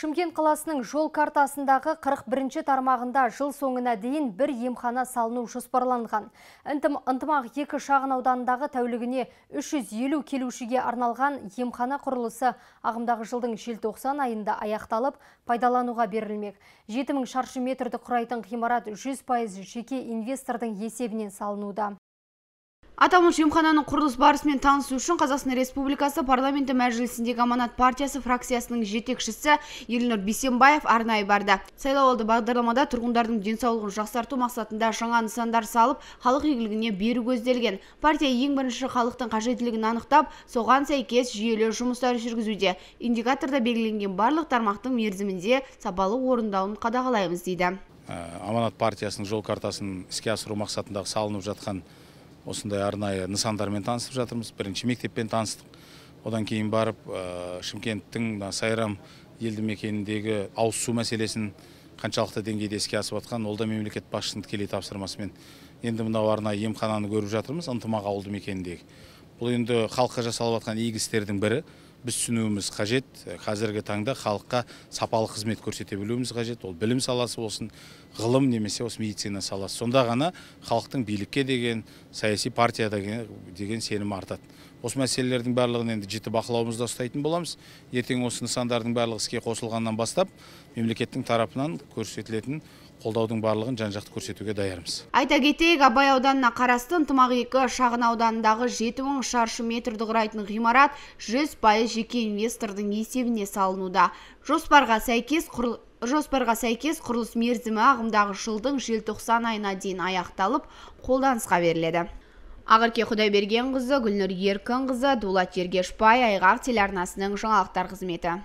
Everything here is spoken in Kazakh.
Шымкент қаласының жол картасындағы 41-ші тармағында жыл соңына дейін бір емхана салыну жоспарланған. Үнтім ынтымақ екі шағын ауданындағы тәулігіне 350 келушіге арналған емхана құрылысы ағымдағы жылдың 90 айында аяқталып, пайдалануға берілмек. 7000 шаршы метрді құрайтын ғимарат 100% жеке инвестордың есебінен салынуда аталмыш емхананың құрылыс барысымен танысу үшін қазақстан республикасы парламенті мәжілісіндегі аманат партиясы фракциясының жетекшісі елнұр бейсенбаев арнайы барды сайлауалды бағдарламада тұрғындардың денсаулығын жақсарту мақсатында жаңа нысандар салып халық игілігіне беру көзделген партия ең бірінші халықтың қажеттілігін анықтап соған сәйкес жүйелі жұмыстар жүргізуде индикаторда белгіленген барлық тармақтың мерзімінде сапалы орындауын қадағалаймыз дейді ә, аманат партиясының жол картасын іске асыру мақсатындағы салынып жатқан осындай арнайы нысандармен танысып жатырмыз бірінші мектеппен таныстық одан кейін барып э, шымкенттің сайрам елді мекеніндегі ауыз су мәселесін қаншалықты деңгейде іске асып жатқан ол да мемлекет басшысының тікелей тапсырмасымен енді мынау арнайы емхананы көріп жатырмыз ынтымақ ауылды мекеніндегі бұл енді халыққа жасалып жатқан игі істердің бірі біз түсінуіміз қажет э, қазіргі таңда халыққа сапалы қызмет көрсете білуіміз қажет ол білім саласы болсын ғылым немесе осы медицина саласы сонда ғана халықтың билікке деген саяси партия деген, деген сенімі артады осы мәселелердің барлығын енді жіті бақылауымызда ұстайтын боламыз ертең осы нысандардың барлығы іске қосылғаннан бастап мемлекеттің тарапынан көрсетілетін қолдаудың барлығын жан жақты көрсетуге даярмыз айта кетейік абай ауданына қарасты ынтымақ екі шағын ауданындағы жеті мың шаршы метрді құрайтын ғимарат жүз пайыз жеке инвестордың есебіне салынуда жоспарға сәйкес құр... жоспарға сәйкес құрылыс мерзімі ағымдағы жылдың желтоқсан айына дейін аяқталып қолданысқа беріледі ақерке құдайбергенқызы гүлнұр еркінқызы дулат ергешбай айғақ телеарнасының жаңалықтар қызметі